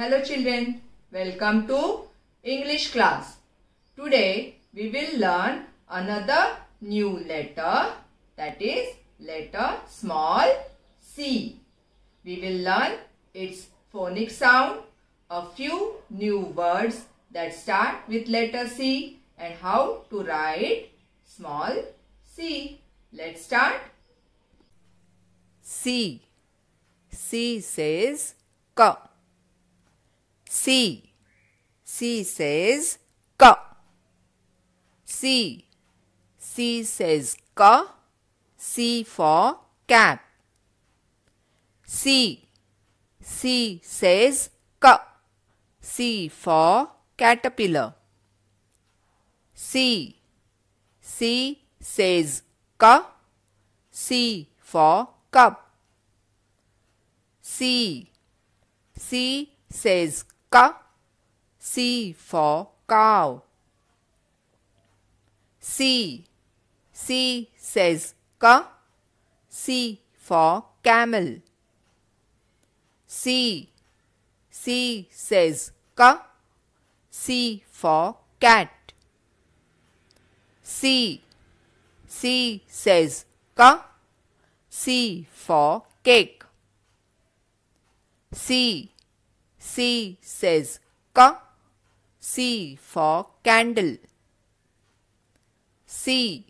Hello children, welcome to English class. Today we will learn another new letter that is letter small c. We will learn its phonic sound, a few new words that start with letter c and how to write small c. Let's start. C. C says come. C. C says ka. C. C says ka. C for cap. C. C says ka. C for caterpillar. C. C says ka. C for cup. C. C says C for cow. C. C says C for camel. C. C says C for cat. C. C says C for cake. C. C says ka. C for candle. C.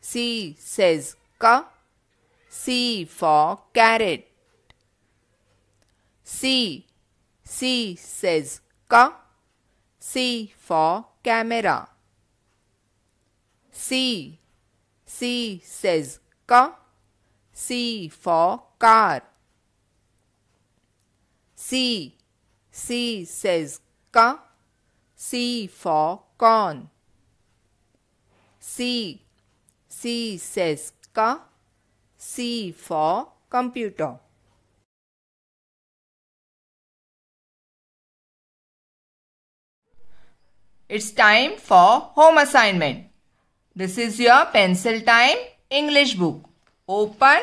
C says ka. C for carrot. C. C says ka. C for camera. C. C says ka. C for car. C. C says ka. C for corn. C. C says ka. C for computer. It's time for home assignment. This is your pencil time English book. Open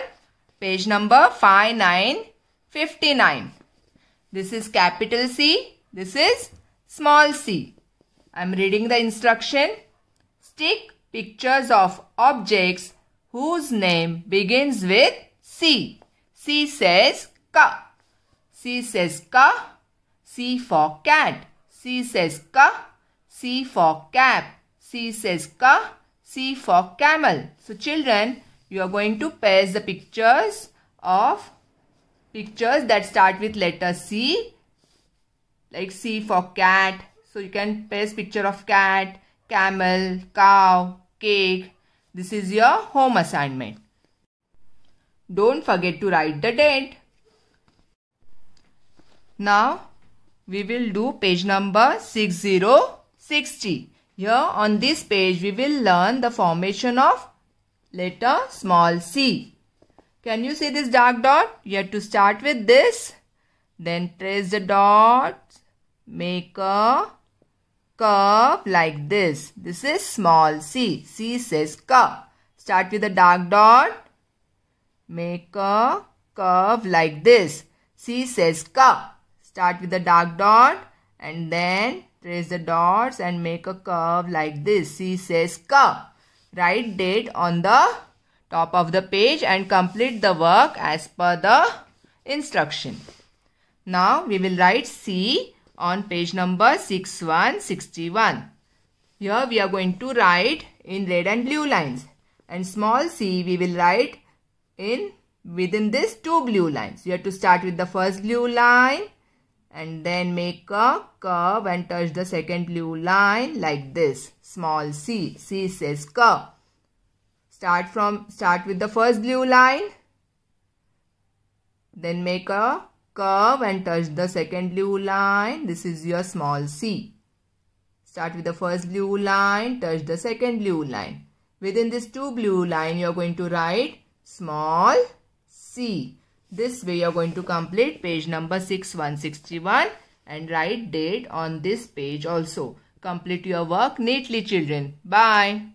page number 5959. This is capital C. This is small c. I am reading the instruction. Stick pictures of objects whose name begins with C. C says ka. C says ka. C for cat. C says ka. C for cap. C says ka. C for camel. So children, you are going to paste the pictures of pictures that start with letter C. Like C for cat. So you can paste picture of cat, camel, cow, cake. This is your home assignment. Don't forget to write the date. Now we will do page number 6060. Here on this page we will learn the formation of letter small c. Can you see this dark dot? You have to start with this. Then trace the dots. Make a curve like this. This is small c. C says curve. Start with the dark dot. Make a curve like this. C says curve. Start with the dark dot and then trace the dots and make a curve like this. C says curve. Write date on the top of the page and complete the work as per the instruction. Now we will write C on page number 6161. Here we are going to write in red and blue lines and small c we will write in within this two blue lines. You have to start with the first blue line and then make a curve and touch the second blue line like this small c. C says curve. Start from, start with the first blue line. Then make a curve and touch the second blue line. This is your small c. Start with the first blue line, touch the second blue line. Within this two blue line, you are going to write small c. This way you are going to complete page number 6161 and write date on this page also. Complete your work neatly children. Bye.